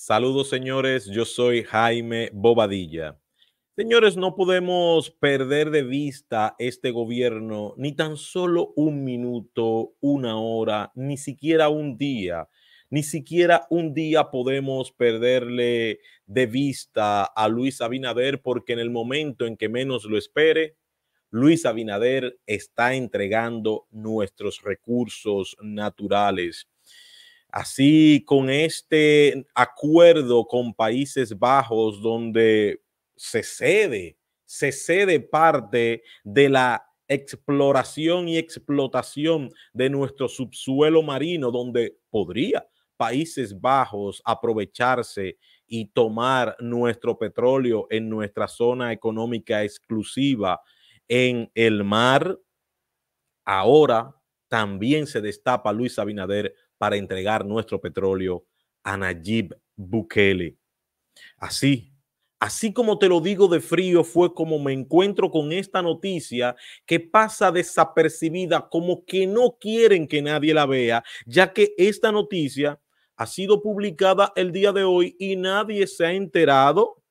Saludos, señores. Yo soy Jaime Bobadilla. Señores, no podemos perder de vista este gobierno ni tan solo un minuto, una hora, ni siquiera un día. Ni siquiera un día podemos perderle de vista a Luis Abinader porque en el momento en que menos lo espere, Luis Abinader está entregando nuestros recursos naturales. Así con este acuerdo con Países Bajos, donde se cede, se cede parte de la exploración y explotación de nuestro subsuelo marino, donde podría Países Bajos aprovecharse y tomar nuestro petróleo en nuestra zona económica exclusiva en el mar. Ahora también se destapa Luis Abinader para entregar nuestro petróleo a Najib Bukele. Así, así como te lo digo de frío, fue como me encuentro con esta noticia que pasa desapercibida, como que no quieren que nadie la vea, ya que esta noticia ha sido publicada el día de hoy y nadie se ha enterado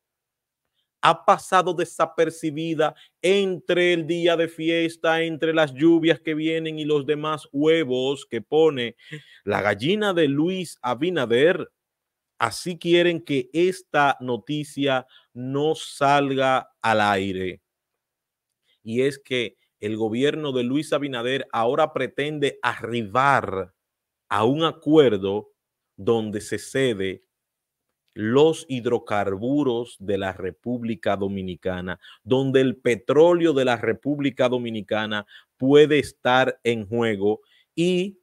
ha pasado desapercibida entre el día de fiesta, entre las lluvias que vienen y los demás huevos que pone la gallina de Luis Abinader. Así quieren que esta noticia no salga al aire. Y es que el gobierno de Luis Abinader ahora pretende arribar a un acuerdo donde se cede los hidrocarburos de la República Dominicana, donde el petróleo de la República Dominicana puede estar en juego y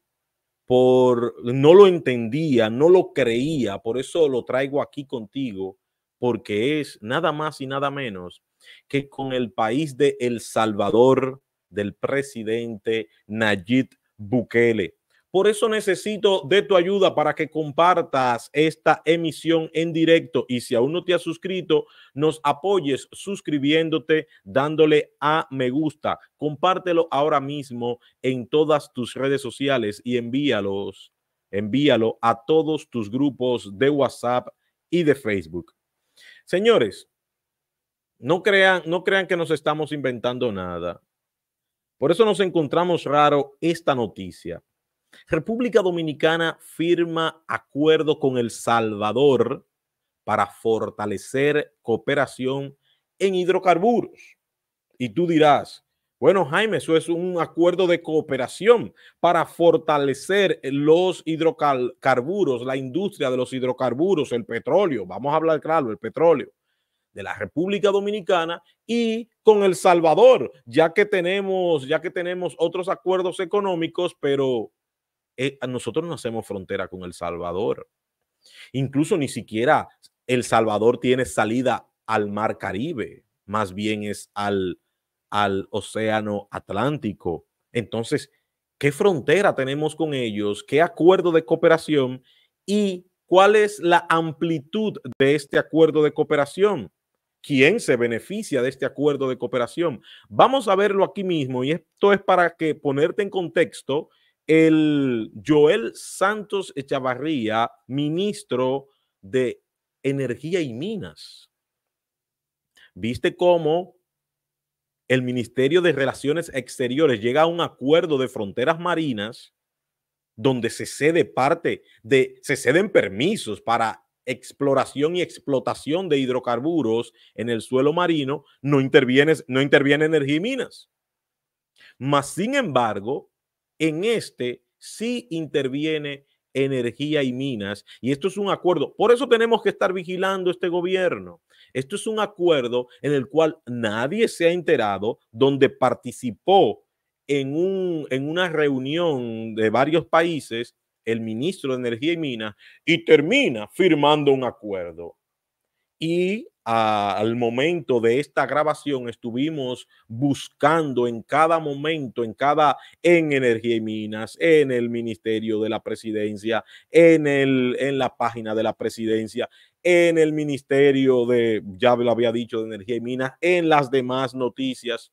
por no lo entendía, no lo creía, por eso lo traigo aquí contigo, porque es nada más y nada menos que con el país de El Salvador del presidente Nayib Bukele. Por eso necesito de tu ayuda para que compartas esta emisión en directo y si aún no te has suscrito, nos apoyes suscribiéndote, dándole a me gusta. Compártelo ahora mismo en todas tus redes sociales y envíalos, envíalo a todos tus grupos de WhatsApp y de Facebook. Señores, no crean, no crean que nos estamos inventando nada. Por eso nos encontramos raro esta noticia República Dominicana firma acuerdo con El Salvador para fortalecer cooperación en hidrocarburos. Y tú dirás, bueno, Jaime, eso es un acuerdo de cooperación para fortalecer los hidrocarburos, la industria de los hidrocarburos, el petróleo, vamos a hablar claro, el petróleo de la República Dominicana y con El Salvador, ya que tenemos, ya que tenemos otros acuerdos económicos, pero eh, nosotros no hacemos frontera con El Salvador. Incluso ni siquiera El Salvador tiene salida al Mar Caribe, más bien es al, al Océano Atlántico. Entonces, ¿qué frontera tenemos con ellos? ¿Qué acuerdo de cooperación? ¿Y cuál es la amplitud de este acuerdo de cooperación? ¿Quién se beneficia de este acuerdo de cooperación? Vamos a verlo aquí mismo y esto es para que ponerte en contexto el Joel Santos Echavarría, ministro de Energía y Minas. ¿Viste cómo el Ministerio de Relaciones Exteriores llega a un acuerdo de fronteras marinas donde se cede parte de, se ceden permisos para exploración y explotación de hidrocarburos en el suelo marino, no, interviene, no interviene energía y minas. Mas, sin embargo, en este sí interviene energía y minas. Y esto es un acuerdo. Por eso tenemos que estar vigilando este gobierno. Esto es un acuerdo en el cual nadie se ha enterado, donde participó en, en una reunión de varios países el ministro de Energía y Minas y termina firmando un acuerdo y al momento de esta grabación estuvimos buscando en cada momento, en cada, en Energía y Minas, en el Ministerio de la Presidencia, en, el, en la página de la Presidencia, en el Ministerio de, ya lo había dicho, de Energía y Minas, en las demás noticias.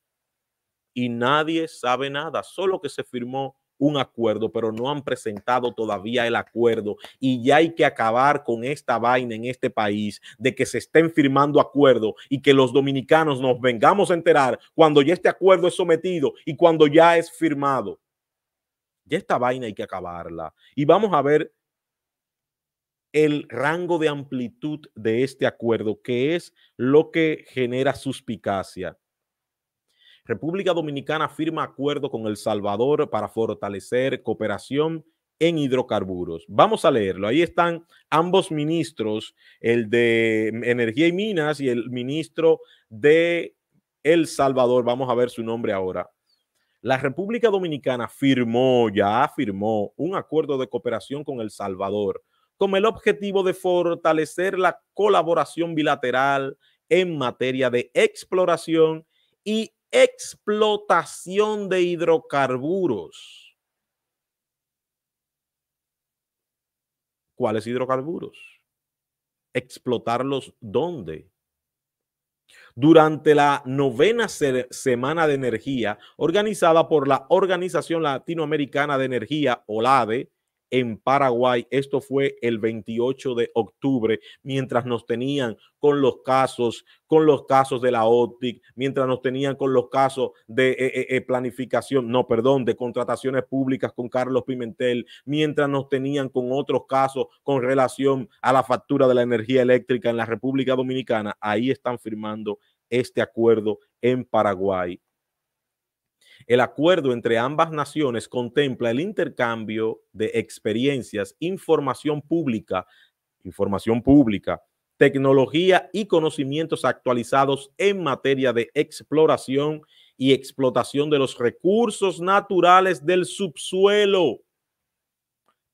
Y nadie sabe nada, solo que se firmó un acuerdo, pero no han presentado todavía el acuerdo y ya hay que acabar con esta vaina en este país de que se estén firmando acuerdos y que los dominicanos nos vengamos a enterar cuando ya este acuerdo es sometido y cuando ya es firmado. Ya esta vaina hay que acabarla y vamos a ver el rango de amplitud de este acuerdo, que es lo que genera suspicacia. República Dominicana firma acuerdo con El Salvador para fortalecer cooperación en hidrocarburos. Vamos a leerlo. Ahí están ambos ministros, el de Energía y Minas y el ministro de El Salvador. Vamos a ver su nombre ahora. La República Dominicana firmó, ya firmó, un acuerdo de cooperación con El Salvador con el objetivo de fortalecer la colaboración bilateral en materia de exploración y explotación de hidrocarburos. ¿Cuáles hidrocarburos? ¿Explotarlos dónde? Durante la novena semana de energía organizada por la Organización Latinoamericana de Energía, OLADE, en Paraguay. Esto fue el 28 de octubre, mientras nos tenían con los casos, con los casos de la OPTIC, mientras nos tenían con los casos de eh, eh, eh, planificación, no, perdón, de contrataciones públicas con Carlos Pimentel, mientras nos tenían con otros casos con relación a la factura de la energía eléctrica en la República Dominicana. Ahí están firmando este acuerdo en Paraguay el acuerdo entre ambas naciones contempla el intercambio de experiencias, información pública, información pública, tecnología y conocimientos actualizados en materia de exploración y explotación de los recursos naturales del subsuelo,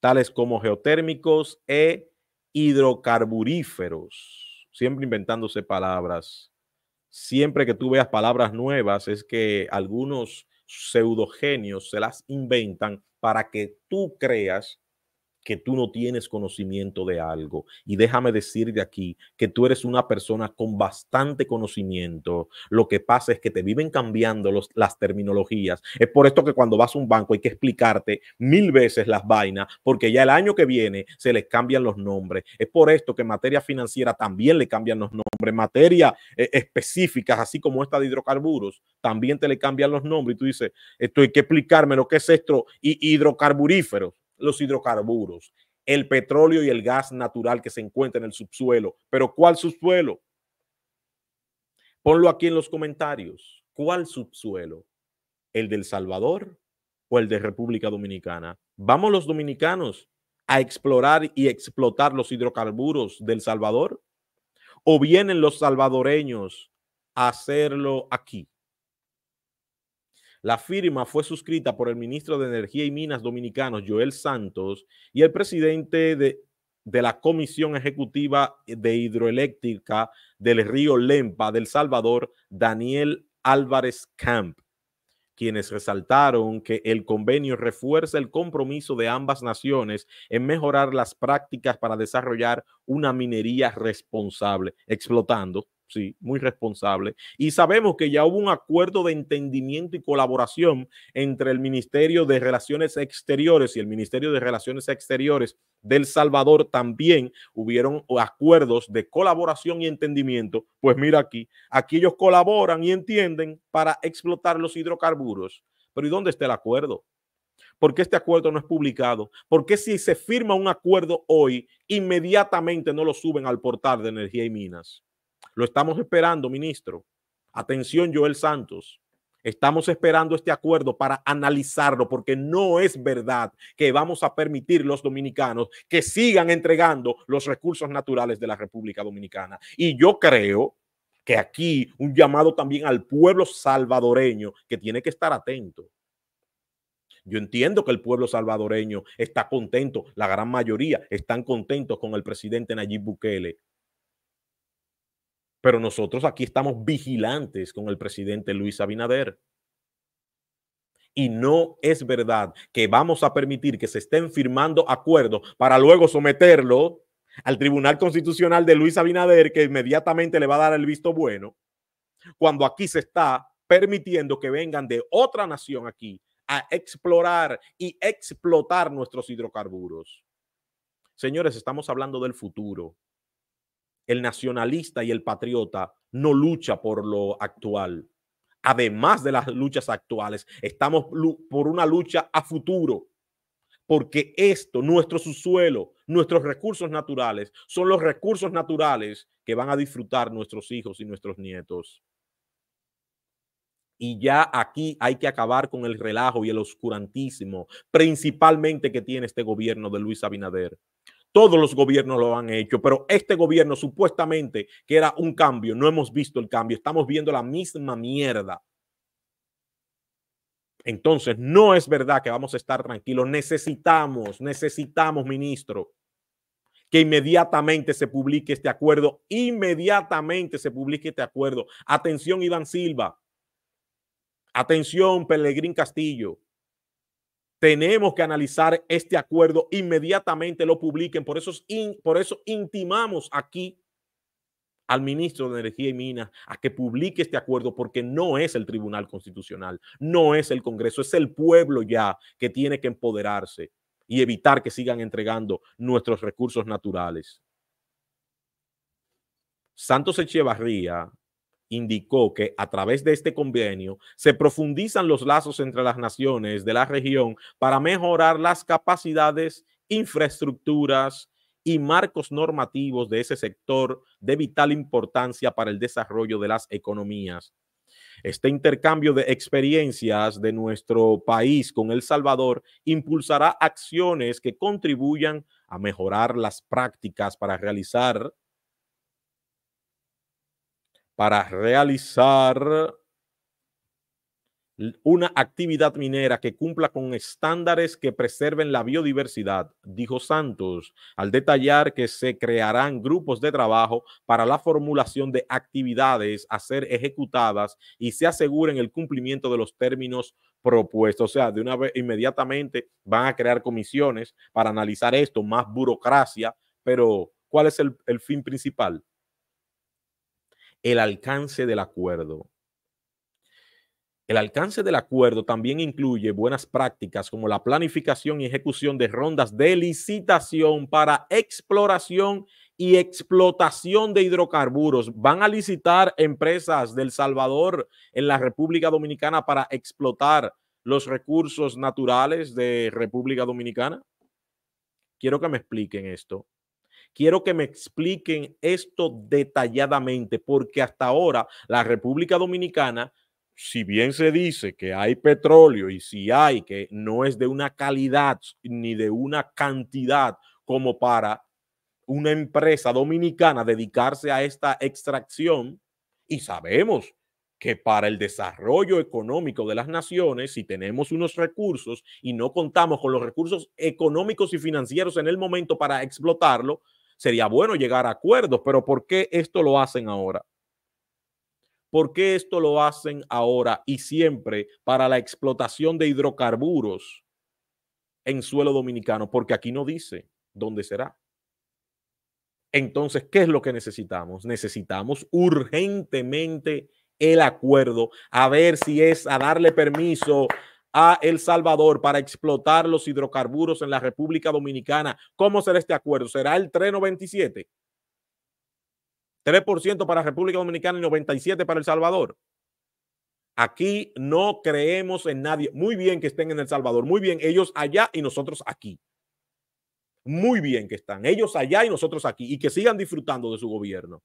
tales como geotérmicos e hidrocarburíferos. Siempre inventándose palabras. Siempre que tú veas palabras nuevas es que algunos pseudogenios se las inventan para que tú creas que tú no tienes conocimiento de algo. Y déjame decir de aquí que tú eres una persona con bastante conocimiento. Lo que pasa es que te viven cambiando los, las terminologías. Es por esto que cuando vas a un banco hay que explicarte mil veces las vainas, porque ya el año que viene se les cambian los nombres. Es por esto que en materia financiera también le cambian los nombres. materia eh, específicas, así como esta de hidrocarburos, también te le cambian los nombres. Y tú dices, esto hay que explicarme lo que es esto y hidrocarburíferos los hidrocarburos, el petróleo y el gas natural que se encuentra en el subsuelo. Pero ¿cuál subsuelo? Ponlo aquí en los comentarios. ¿Cuál subsuelo? ¿El del Salvador o el de República Dominicana? Vamos los dominicanos a explorar y explotar los hidrocarburos del Salvador? ¿O vienen los salvadoreños a hacerlo aquí? La firma fue suscrita por el ministro de Energía y Minas dominicano, Joel Santos, y el presidente de, de la Comisión Ejecutiva de Hidroeléctrica del Río Lempa del Salvador, Daniel Álvarez Camp, quienes resaltaron que el convenio refuerza el compromiso de ambas naciones en mejorar las prácticas para desarrollar una minería responsable, explotando sí, muy responsable. Y sabemos que ya hubo un acuerdo de entendimiento y colaboración entre el Ministerio de Relaciones Exteriores y el Ministerio de Relaciones Exteriores del Salvador. También hubieron acuerdos de colaboración y entendimiento. Pues mira aquí, aquí ellos colaboran y entienden para explotar los hidrocarburos. Pero ¿y dónde está el acuerdo? ¿Por qué este acuerdo no es publicado? ¿Por qué si se firma un acuerdo hoy, inmediatamente no lo suben al portal de energía y minas? Lo estamos esperando, ministro. Atención, Joel Santos. Estamos esperando este acuerdo para analizarlo porque no es verdad que vamos a permitir los dominicanos que sigan entregando los recursos naturales de la República Dominicana. Y yo creo que aquí un llamado también al pueblo salvadoreño que tiene que estar atento. Yo entiendo que el pueblo salvadoreño está contento, la gran mayoría están contentos con el presidente Nayib Bukele, pero nosotros aquí estamos vigilantes con el presidente Luis Abinader. Y no es verdad que vamos a permitir que se estén firmando acuerdos para luego someterlo al Tribunal Constitucional de Luis Abinader, que inmediatamente le va a dar el visto bueno, cuando aquí se está permitiendo que vengan de otra nación aquí a explorar y explotar nuestros hidrocarburos. Señores, estamos hablando del futuro el nacionalista y el patriota no lucha por lo actual. Además de las luchas actuales, estamos por una lucha a futuro, porque esto, nuestro subsuelo, nuestros recursos naturales, son los recursos naturales que van a disfrutar nuestros hijos y nuestros nietos. Y ya aquí hay que acabar con el relajo y el oscurantismo, principalmente que tiene este gobierno de Luis Abinader. Todos los gobiernos lo han hecho, pero este gobierno supuestamente que era un cambio, no hemos visto el cambio, estamos viendo la misma mierda. Entonces, no es verdad que vamos a estar tranquilos. Necesitamos, necesitamos, ministro, que inmediatamente se publique este acuerdo. Inmediatamente se publique este acuerdo. Atención, Iván Silva. Atención, Pelegrín Castillo. Tenemos que analizar este acuerdo inmediatamente, lo publiquen. Por eso, por eso intimamos aquí al ministro de Energía y Minas a que publique este acuerdo porque no es el Tribunal Constitucional, no es el Congreso, es el pueblo ya que tiene que empoderarse y evitar que sigan entregando nuestros recursos naturales. Santos Echevarría indicó que a través de este convenio se profundizan los lazos entre las naciones de la región para mejorar las capacidades, infraestructuras y marcos normativos de ese sector de vital importancia para el desarrollo de las economías. Este intercambio de experiencias de nuestro país con El Salvador impulsará acciones que contribuyan a mejorar las prácticas para realizar para realizar una actividad minera que cumpla con estándares que preserven la biodiversidad, dijo Santos, al detallar que se crearán grupos de trabajo para la formulación de actividades a ser ejecutadas y se aseguren el cumplimiento de los términos propuestos. O sea, de una vez inmediatamente van a crear comisiones para analizar esto, más burocracia, pero ¿cuál es el, el fin principal? el alcance del acuerdo. El alcance del acuerdo también incluye buenas prácticas como la planificación y ejecución de rondas de licitación para exploración y explotación de hidrocarburos. Van a licitar empresas del Salvador en la República Dominicana para explotar los recursos naturales de República Dominicana. Quiero que me expliquen esto quiero que me expliquen esto detalladamente, porque hasta ahora la República Dominicana, si bien se dice que hay petróleo y si hay, que no es de una calidad ni de una cantidad como para una empresa dominicana dedicarse a esta extracción, y sabemos que para el desarrollo económico de las naciones, si tenemos unos recursos y no contamos con los recursos económicos y financieros en el momento para explotarlo, Sería bueno llegar a acuerdos, pero ¿por qué esto lo hacen ahora? ¿Por qué esto lo hacen ahora y siempre para la explotación de hidrocarburos en suelo dominicano? Porque aquí no dice dónde será. Entonces, ¿qué es lo que necesitamos? Necesitamos urgentemente el acuerdo, a ver si es a darle permiso a El Salvador para explotar los hidrocarburos en la República Dominicana. ¿Cómo será este acuerdo? ¿Será el 397? 3% para República Dominicana y 97% para El Salvador. Aquí no creemos en nadie. Muy bien que estén en El Salvador, muy bien, ellos allá y nosotros aquí. Muy bien que están, ellos allá y nosotros aquí, y que sigan disfrutando de su gobierno.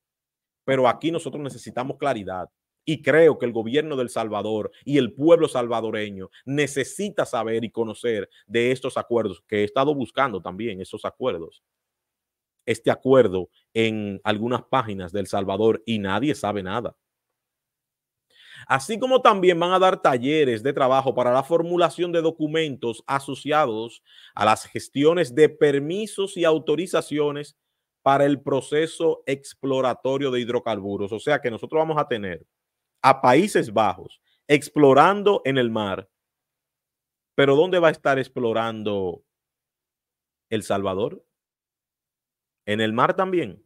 Pero aquí nosotros necesitamos claridad. Y creo que el gobierno del Salvador y el pueblo salvadoreño necesita saber y conocer de estos acuerdos, que he estado buscando también esos acuerdos. Este acuerdo en algunas páginas del Salvador y nadie sabe nada. Así como también van a dar talleres de trabajo para la formulación de documentos asociados a las gestiones de permisos y autorizaciones para el proceso exploratorio de hidrocarburos. O sea que nosotros vamos a tener a Países Bajos, explorando en el mar. Pero ¿dónde va a estar explorando El Salvador? En el mar también.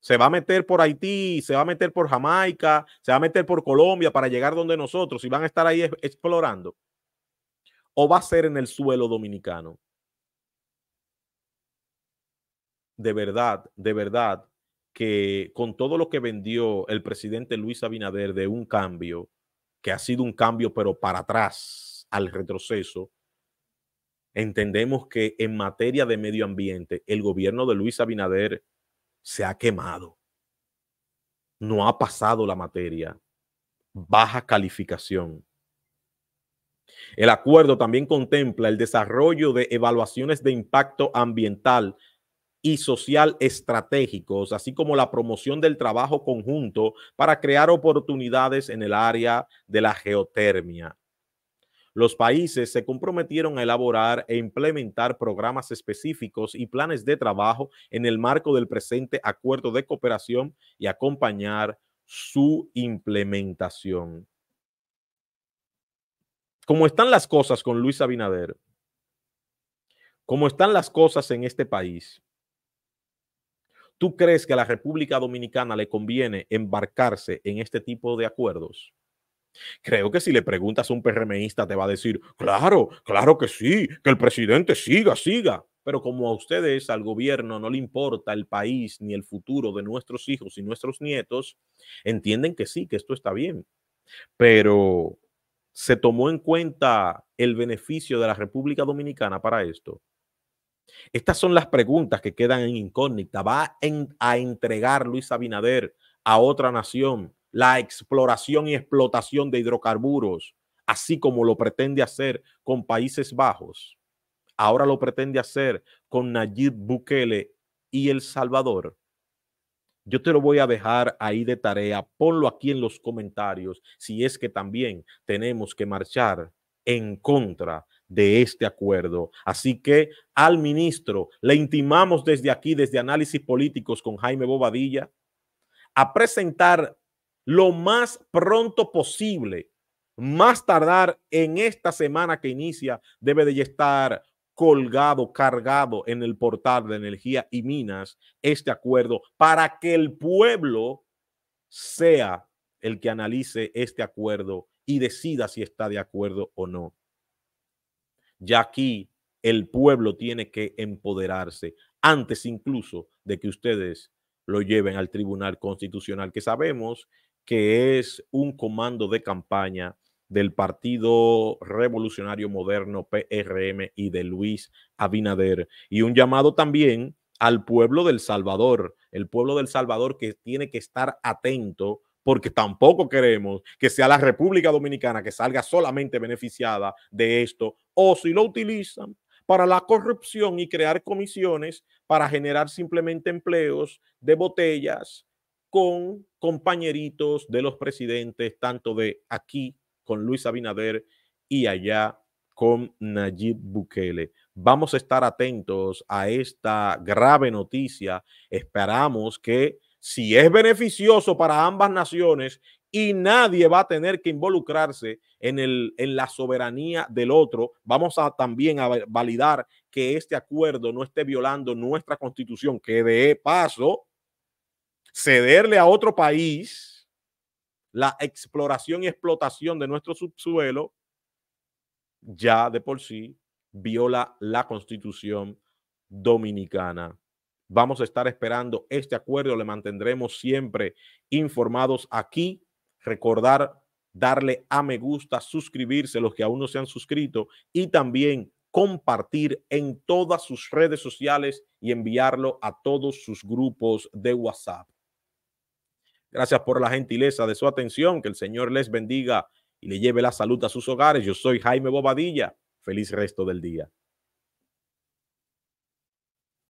Se va a meter por Haití, se va a meter por Jamaica, se va a meter por Colombia para llegar donde nosotros y van a estar ahí explorando. O va a ser en el suelo dominicano. De verdad, de verdad, con todo lo que vendió el presidente Luis Abinader de un cambio, que ha sido un cambio pero para atrás, al retroceso, entendemos que en materia de medio ambiente, el gobierno de Luis Abinader se ha quemado. No ha pasado la materia. Baja calificación. El acuerdo también contempla el desarrollo de evaluaciones de impacto ambiental y social estratégicos, así como la promoción del trabajo conjunto para crear oportunidades en el área de la geotermia. Los países se comprometieron a elaborar e implementar programas específicos y planes de trabajo en el marco del presente acuerdo de cooperación y acompañar su implementación. ¿Cómo están las cosas con Luis Abinader, ¿Cómo están las cosas en este país, ¿Tú crees que a la República Dominicana le conviene embarcarse en este tipo de acuerdos? Creo que si le preguntas a un PRMista te va a decir, claro, claro que sí, que el presidente siga, siga. Pero como a ustedes, al gobierno, no le importa el país ni el futuro de nuestros hijos y nuestros nietos, entienden que sí, que esto está bien. Pero ¿se tomó en cuenta el beneficio de la República Dominicana para esto? Estas son las preguntas que quedan en incógnita. ¿Va a entregar Luis Abinader a otra nación la exploración y explotación de hidrocarburos, así como lo pretende hacer con Países Bajos? Ahora lo pretende hacer con Nayib Bukele y El Salvador. Yo te lo voy a dejar ahí de tarea. Ponlo aquí en los comentarios si es que también tenemos que marchar en contra de este acuerdo. Así que al ministro le intimamos desde aquí, desde Análisis Políticos con Jaime Bobadilla, a presentar lo más pronto posible, más tardar en esta semana que inicia, debe de estar colgado, cargado en el portal de energía y minas este acuerdo para que el pueblo sea el que analice este acuerdo y decida si está de acuerdo o no. Ya aquí el pueblo tiene que empoderarse antes incluso de que ustedes lo lleven al Tribunal Constitucional, que sabemos que es un comando de campaña del Partido Revolucionario Moderno PRM y de Luis Abinader. Y un llamado también al pueblo del Salvador, el pueblo del Salvador que tiene que estar atento porque tampoco queremos que sea la República Dominicana que salga solamente beneficiada de esto, o si lo utilizan para la corrupción y crear comisiones para generar simplemente empleos de botellas con compañeritos de los presidentes, tanto de aquí con Luis Abinader y allá con Nayib Bukele. Vamos a estar atentos a esta grave noticia. Esperamos que si es beneficioso para ambas naciones y nadie va a tener que involucrarse en, la soberanía del otro, vamos a también a validar que este acuerdo no esté violando nuestra constitución, que de paso, cederle a otro país la exploración y explotación de nuestro subsuelo ya de por sí viola la constitución dominicana Vamos a estar esperando este acuerdo, le mantendremos siempre informados aquí. Recordar darle a me gusta, suscribirse los que aún no se han suscrito y también compartir en todas sus redes sociales y enviarlo a todos sus grupos de WhatsApp. Gracias por la gentileza de su atención, que el Señor les bendiga y le lleve la salud a sus hogares. Yo soy Jaime Bobadilla. Feliz resto del día.